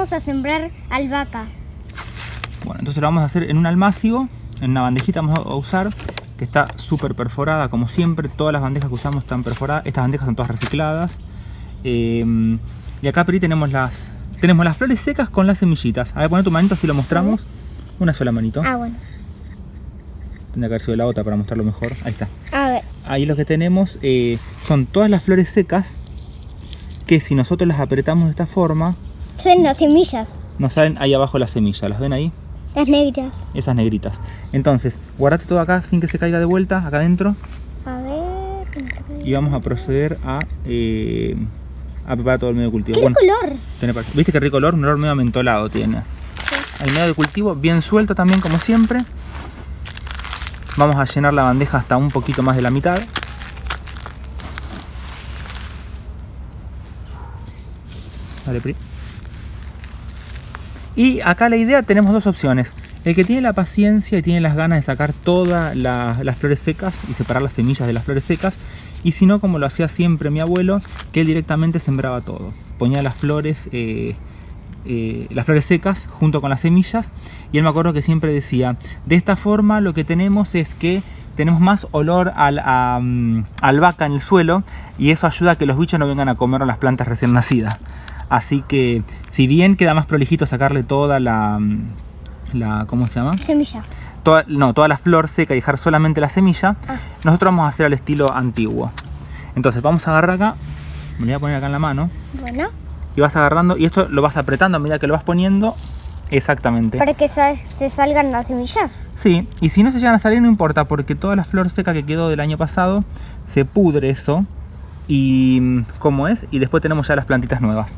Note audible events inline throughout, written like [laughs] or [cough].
vamos a sembrar albahaca. Bueno, entonces lo vamos a hacer en un almácigo, en una bandejita vamos a usar, que está súper perforada, como siempre, todas las bandejas que usamos están perforadas, estas bandejas son todas recicladas. Eh, y acá, Peri, tenemos las, tenemos las flores secas con las semillitas. A ver, poné tu manito, si lo mostramos. Una sola manito. Ah, bueno. Tendría que haber sido la otra para mostrarlo mejor. Ahí está. A ver. Ahí lo que tenemos eh, son todas las flores secas que si nosotros las apretamos de esta forma, salen las semillas. No salen ahí abajo las semillas, ¿las ven ahí? Las negras. Esas negritas. Entonces, guardate todo acá sin que se caiga de vuelta, acá adentro. A ver. Y vamos a proceder a, eh, preparar todo el medio de cultivo. ¡Qué color! ¿Viste qué rico olor? Un olor medio mentolado tiene. Sí. El medio de cultivo bien suelto también, como siempre. Vamos a llenar la bandeja hasta un poquito más de la mitad. Dale, Pri. Y acá la idea tenemos dos opciones. El que tiene la paciencia y tiene las ganas de sacar todas las flores secas y separar las semillas de las flores secas. Y si no, como lo hacía siempre mi abuelo, que él directamente sembraba todo. Ponía las flores, eh, eh, las flores secas junto con las semillas. Y él me acuerdo que siempre decía, de esta forma lo que tenemos es que tenemos más olor al, a, mm, albahaca en el suelo y eso ayuda a que los bichos no vengan a comer las plantas recién nacidas. Así que si bien queda más prolijito sacarle toda la, mm, ¿cómo se llama? Semilla. no, toda la flor seca y dejar solamente la semilla, ah. nosotros vamos a hacer al estilo antiguo. Entonces vamos a agarrar acá, me voy a poner acá en la mano. Bueno. Y vas agarrando, y esto lo vas apretando a medida que lo vas poniendo, Exactamente. Para que se salgan las semillas. Sí, y si no se llegan a salir no importa, porque toda la flor seca que quedó del año pasado se pudre eso y mm, cómo es, y después tenemos ya las plantitas nuevas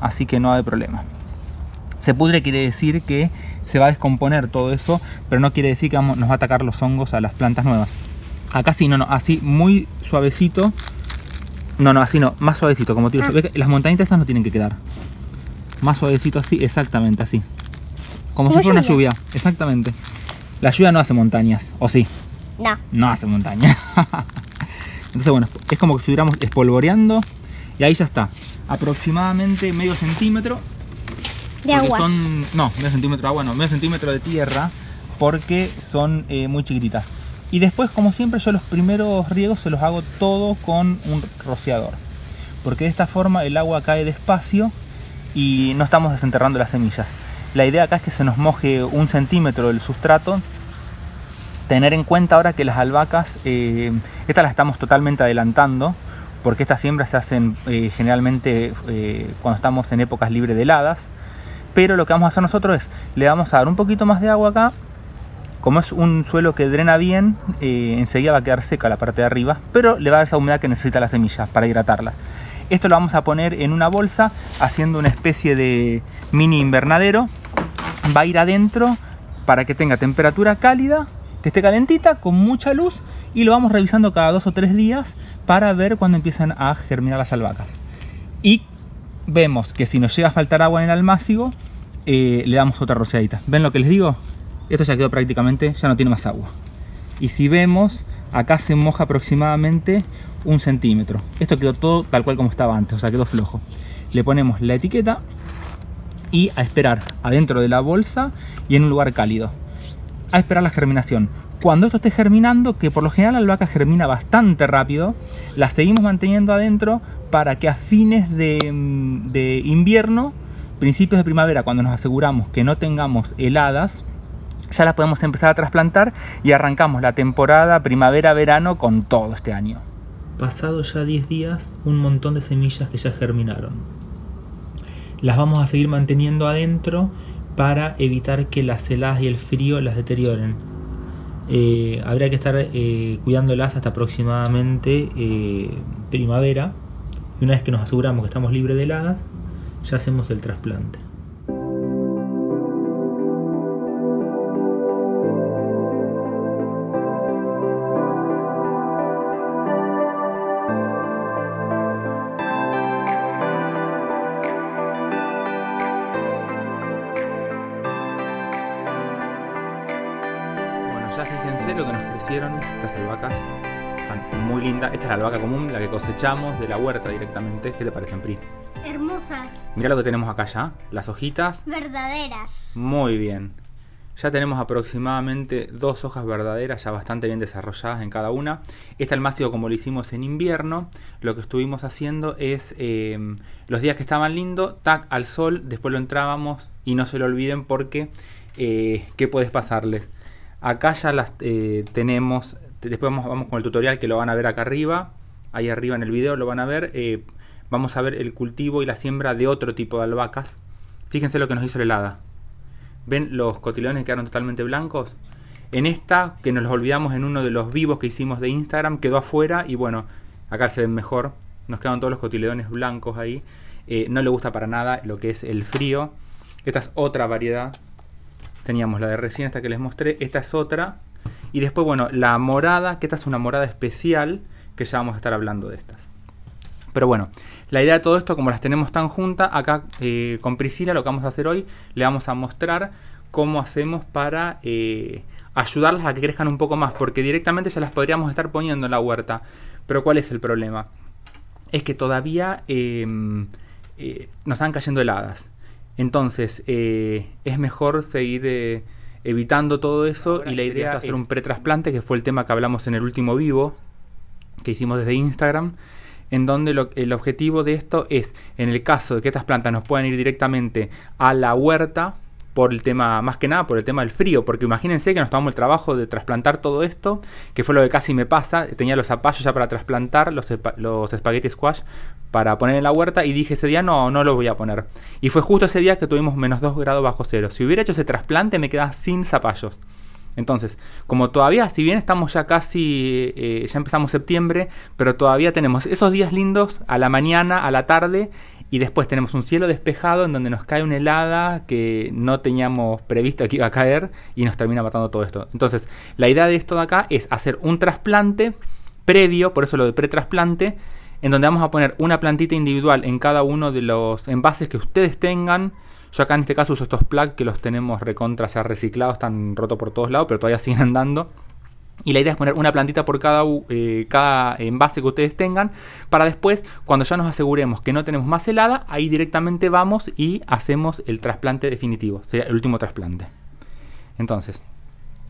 así que no hay problema. Se pudre quiere decir que se va a descomponer todo eso, pero no quiere decir que nos va a atacar los hongos a las plantas nuevas. Acá sí, no, no, así muy suavecito. No, no, así no, más suavecito, como tiro. Ah. Las montañitas estas no tienen que quedar. Más suavecito así, exactamente así. Como, si fuera una lluvia, exactamente. La lluvia no hace montañas, ¿o sí? No. No hace montaña. [laughs] Entonces, bueno, es como que estuviéramos espolvoreando y ahí ya está aproximadamente medio centímetro. De agua. no, medio centímetro de agua, no, medio centímetro de tierra porque son eh, muy chiquititas. Y después, como siempre, yo los primeros riegos se los hago todo con un rociador. Porque de esta forma el agua cae despacio y no estamos desenterrando las semillas. La idea acá es que se nos moje un centímetro del sustrato. Tener en cuenta ahora que las albahacas, eh, estas las estamos totalmente adelantando porque estas siembras se hacen eh, generalmente eh, cuando estamos en épocas libres de heladas. Pero lo que vamos a hacer nosotros es, le vamos a dar un poquito más de agua acá. Como es un suelo que drena bien, eh, enseguida va a quedar seca la parte de arriba, pero le va a dar esa humedad que necesita la semilla para hidratarla. Esto lo vamos a poner en una bolsa, haciendo una especie de mini invernadero. Va a ir adentro para que tenga temperatura cálida que esté calentita, con mucha luz y lo vamos revisando cada dos o tres días para ver cuándo empiezan a germinar las albahacas. Y vemos que si nos llega a faltar agua en el almácigo, eh, le damos otra rociadita. ¿Ven lo que les digo? Esto ya quedó prácticamente, ya no tiene más agua. Y si vemos, acá se moja aproximadamente un centímetro. Esto quedó todo tal cual como estaba antes, o sea, quedó flojo. Le ponemos la etiqueta y a esperar adentro de la bolsa y en un lugar cálido a esperar la germinación. Cuando esto esté germinando, que por lo general la albahaca germina bastante rápido, la seguimos manteniendo adentro para que a fines mm, de, invierno, principios de primavera, cuando nos aseguramos que no tengamos heladas, ya las podemos empezar a trasplantar y arrancamos la temporada primavera-verano con todo este año. Pasado ya 10 días, un montón de semillas que ya germinaron. Las vamos a seguir manteniendo adentro para evitar que las heladas y el frío las deterioren. Eh, habría que estar eh, cuidándolas hasta aproximadamente eh, primavera. Y una vez que nos aseguramos que estamos libres de heladas, ya hacemos el trasplante. ya fíjense lo que nos crecieron estas albahacas. Están muy lindas. Esta es la albahaca común, la que cosechamos de la huerta directamente. ¿Qué te parecen, Pri? Hermosas. Mira lo que tenemos acá ya. Las hojitas. Verdaderas. Muy bien. Ya tenemos aproximadamente dos hojas verdaderas ya bastante bien desarrolladas en cada una. Este máximo, como lo hicimos en invierno, lo que estuvimos haciendo es eh, los días que estaban lindos, tac al sol, después lo entrábamos y no se lo olviden porque eh, ¿qué puedes pasarles? Acá ya las eh, tenemos, después vamos, con el tutorial que lo van a ver acá arriba, ahí arriba en el video lo van a ver. Eh, vamos a ver el cultivo y la siembra de otro tipo de albahacas. Fíjense lo que nos hizo la helada. ¿Ven los cotilones que quedaron totalmente blancos? En esta, que nos los olvidamos en uno de los vivos que hicimos de Instagram, quedó afuera y bueno, acá se ven mejor. Nos quedan todos los cotiledones blancos ahí. Eh, no le gusta para nada lo que es el frío. Esta es otra variedad Teníamos la de recién, esta que les mostré. Esta es otra. Y después, bueno, la morada, que esta es una morada especial, que ya vamos a estar hablando de estas. Pero bueno, la idea de todo esto, como las tenemos tan juntas, acá eh, con Priscila lo que vamos a hacer hoy, le vamos a mostrar cómo hacemos para eh, ayudarlas a que crezcan un poco más, porque directamente ya las podríamos estar poniendo en la huerta. Pero ¿cuál es el problema? Es que todavía em, eh, nos están cayendo heladas. Entonces, eh, es mejor seguir eh, evitando todo eso y la idea es hacer un pretrasplante, que fue el tema que hablamos en el último vivo, que hicimos desde Instagram, en donde el objetivo de esto es, en el caso de que estas plantas nos puedan ir directamente a la huerta, por el tema, más que nada por el tema del frío, porque imagínense que nos tomamos el trabajo de trasplantar todo esto, que fue lo que casi me pasa, tenía los zapallos ya para trasplantar, los, los espaguetis squash para poner en la huerta y dije ese día no, no lo voy a poner. Y fue justo ese día que tuvimos menos 2 grados bajo cero. Si hubiera hecho ese trasplante me quedaba sin zapallos. Entonces, como todavía, si bien estamos ya casi, eh, ya empezamos septiembre, pero todavía tenemos esos días lindos a la mañana, a la tarde y después tenemos un cielo despejado en donde nos cae una helada que no teníamos previsto que iba a caer y nos termina matando todo esto. Entonces, la idea de esto de acá es hacer un trasplante previo, por eso lo de pretrasplante, en donde vamos a poner una plantita individual en cada uno de los envases que ustedes tengan. Yo acá en este caso uso estos plaques que los tenemos recontra, se ha reciclado, están rotos por todos lados, pero todavía [laughs] siguen andando. Y la idea es poner una plantita por cada, eh, cada envase que ustedes tengan para después, cuando ya nos aseguremos que no tenemos más helada, ahí directamente vamos y hacemos el trasplante definitivo, sería el último trasplante. Entonces,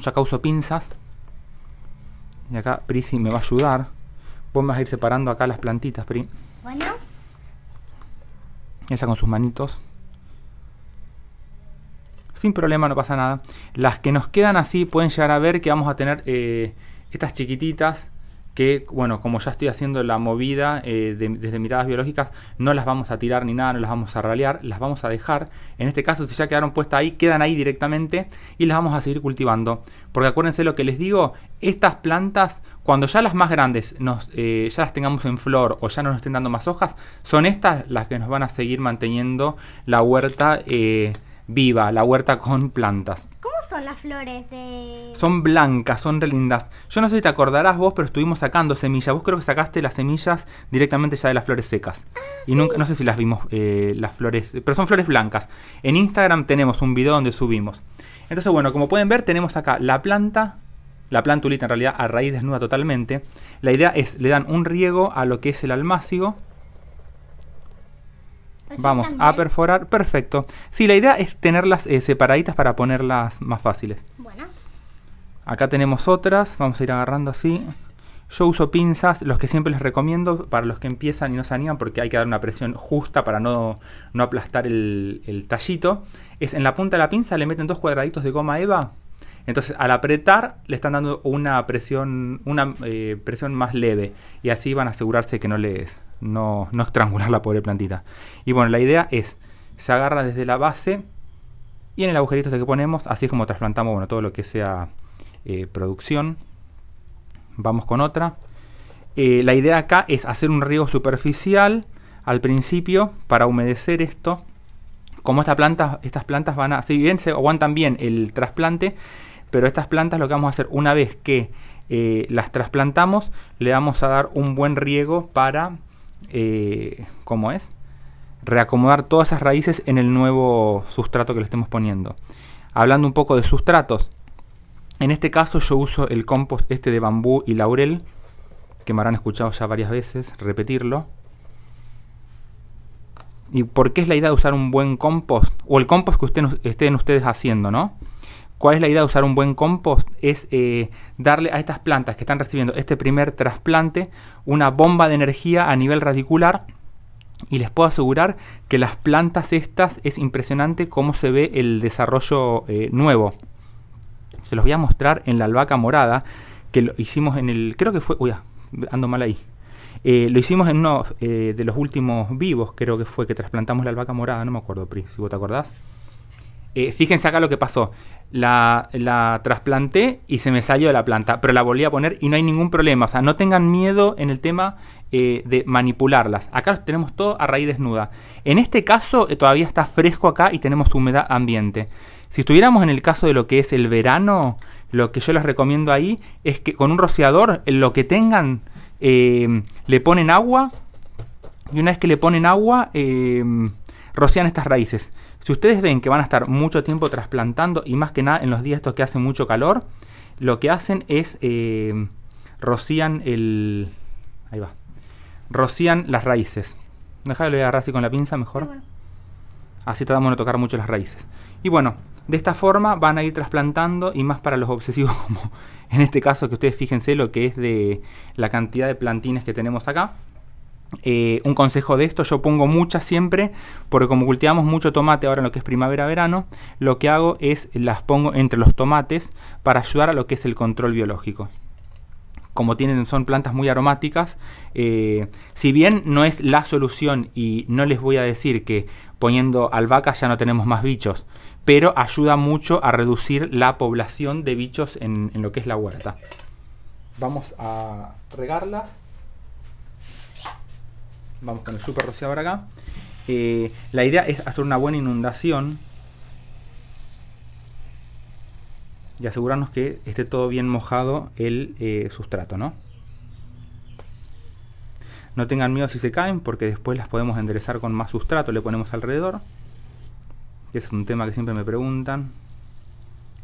yo acá uso pinzas y acá Prisi me va a ayudar. Vos me vas a ir separando acá las plantitas, Pri. Bueno. Esa con sus manitos sin problema, no pasa nada. Las que nos quedan así pueden llegar a ver que vamos a tener eh, estas chiquititas que, bueno, como ya estoy haciendo la movida eh, desde miradas biológicas, no las vamos a tirar ni nada, no las vamos a ralear, las vamos a dejar. En este caso, si ya quedaron puestas ahí, quedan ahí directamente y las vamos a seguir cultivando. Porque acuérdense lo que les digo, estas plantas, cuando ya las más grandes nos, eh, ya las tengamos en flor o ya no nos estén dando más hojas, son estas las que nos van a seguir manteniendo la huerta viva, la huerta con plantas. ¿Cómo son las flores Son blancas, son relindas. Yo no sé si te acordarás vos, pero estuvimos sacando semillas. Vos creo que sacaste las semillas directamente ya de las flores secas. Ah, y nunca, no sé si las vimos, eh, las flores. Pero son flores blancas. En Instagram tenemos un video donde subimos. Entonces, bueno, como pueden ver, tenemos acá la planta. La plantulita en realidad a raíz desnuda totalmente. La idea es, le dan un riego a lo que es el almácigo Vamos a perforar. Perfecto. Sí, la idea es tenerlas eh, separaditas para ponerlas más fáciles. Bueno. Acá tenemos otras. Vamos a ir agarrando así. Yo uso pinzas, los que siempre les recomiendo para los que empiezan y no se animan porque hay que dar una presión justa para no, aplastar el, tallito. Es en la punta de la pinza le meten dos cuadraditos de goma eva. Entonces al apretar le están dando una presión, una eh, presión más leve y así van a asegurarse que no les, no, estrangular la pobre plantita. Y bueno, la idea es, se agarra desde la base y en el agujerito este que ponemos, así es como trasplantamos bueno, todo lo que sea eh, producción. Vamos con otra. Eh, la idea acá es hacer un riego superficial al principio para humedecer esto. Como esta planta, estas plantas van a, si bien se aguantan bien el trasplante, pero estas plantas lo que vamos a hacer una vez que eh, las trasplantamos, le vamos a dar un buen riego para eh, ¿cómo es? Reacomodar todas esas raíces en el nuevo sustrato que le estemos poniendo. Hablando un poco de sustratos, en este caso yo uso el compost este de bambú y laurel, que me habrán escuchado ya varias veces repetirlo. ¿Y por qué es la idea de usar un buen compost? O el compost que usted, estén ustedes haciendo, ¿no? ¿Cuál es la idea de usar un buen compost? Es eh, darle a estas plantas que están recibiendo este primer trasplante una bomba de energía a nivel radicular. Y les puedo asegurar que las plantas estas es impresionante cómo se ve el desarrollo eh, nuevo. Se los voy a mostrar en la albahaca morada, que lo hicimos en el... Creo que fue... Uy, ah, ando mal ahí. Eh, lo hicimos en uno de los últimos vivos, creo que fue, que trasplantamos la albahaca morada, no me acuerdo, Pri, si vos te acordás. Eh, fíjense acá lo que pasó. La, trasplanté y se me salió de la planta, pero la volví a poner y no hay ningún problema. O sea, no tengan miedo en el tema eh, de manipularlas. Acá tenemos todo a raíz desnuda. En este caso eh, todavía está fresco acá y tenemos humedad ambiente. Si estuviéramos en el caso de lo que es el verano, lo que yo les recomiendo ahí es que con un rociador, lo que tengan, le ponen agua y una vez que le ponen agua, rocian estas raíces. Si ustedes ven que van a estar mucho tiempo trasplantando y más que nada en los días estos que hace mucho calor, lo que hacen es eh, rocían el... Ahí va. Rocían las raíces. Déjalo voy a agarrar así con la pinza mejor. Así tratamos de no tocar mucho las raíces. Y bueno, de esta forma van a ir trasplantando y más para los obsesivos [laughs] como en este caso que ustedes fíjense lo que es de la cantidad de plantines que tenemos acá. Eh, un consejo de esto, yo pongo muchas siempre, porque como cultivamos mucho tomate ahora en lo que es primavera-verano, lo que hago es las pongo entre los tomates para ayudar a lo que es el control biológico. Como tienen, son plantas muy aromáticas, eh, si bien no es la solución y no les voy a decir que poniendo albahaca ya no tenemos más bichos, pero ayuda mucho a reducir la población de bichos en lo que es la huerta. Vamos a regarlas Vamos con el super rociador acá. Eh, la idea es hacer una buena inundación y asegurarnos que esté todo bien mojado el eh, sustrato, ¿no? No tengan miedo si se caen porque después las podemos enderezar con más sustrato, le ponemos alrededor. Ese es un tema que siempre me preguntan.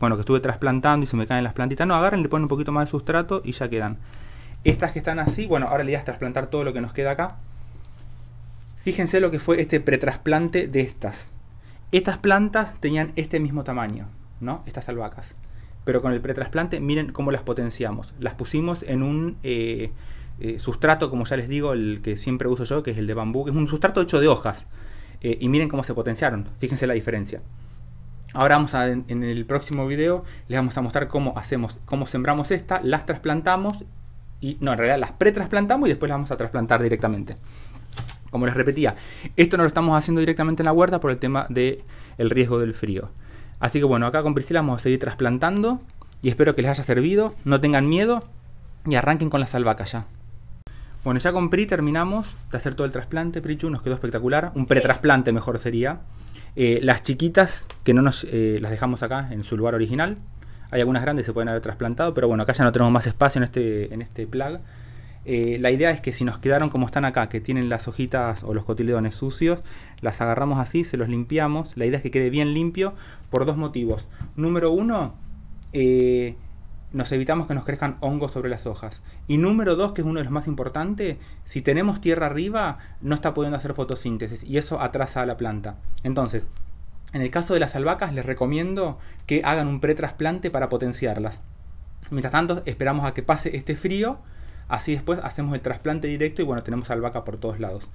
Bueno, que estuve trasplantando y se me caen las plantitas. No, agarren, le ponen un poquito más de sustrato y ya quedan. Estas que están así, bueno, ahora la idea es trasplantar todo lo que nos queda acá. Fíjense lo que fue este pretrasplante de estas. Estas plantas tenían este mismo tamaño, ¿no? Estas albahacas. Pero con el pretrasplante, miren cómo las potenciamos. Las pusimos en un eh, eh, sustrato, como ya les digo, el que siempre uso yo, que es el de bambú, es un sustrato hecho de hojas. Eh, y miren cómo se potenciaron. Fíjense la diferencia. Ahora vamos a, en, el próximo video, les vamos a mostrar cómo hacemos, cómo sembramos esta, las trasplantamos y no, en realidad las pretrasplantamos y después las vamos a trasplantar directamente. Como les repetía, esto no lo estamos haciendo directamente en la huerta por el tema del riesgo del frío. Así que bueno, acá con Priscila vamos a seguir trasplantando y espero que les haya servido. No tengan miedo y arranquen con las albahacas ya. Bueno, ya con Pri terminamos de hacer todo el trasplante. Prichu nos quedó espectacular. Un pretrasplante mejor sería. Eh, las chiquitas que no nos eh, las dejamos acá en su lugar original. Hay algunas grandes que se pueden haber trasplantado, pero bueno, acá ya no tenemos más espacio en este, en este plug. Eh, la idea es que si nos quedaron como están acá, que tienen las hojitas o los cotiledones sucios, las agarramos así, se los limpiamos. La idea es que quede bien limpio por dos motivos. Número uno, eh, nos evitamos que nos crezcan hongos sobre las hojas. Y número dos, que es uno de los más importantes, si tenemos tierra arriba, no está pudiendo hacer fotosíntesis y eso atrasa a la planta. Entonces, en el caso de las albahacas, les recomiendo que hagan un pretrasplante para potenciarlas. Mientras tanto, esperamos a que pase este frío Así después hacemos el trasplante directo y bueno, tenemos albahaca por todos lados.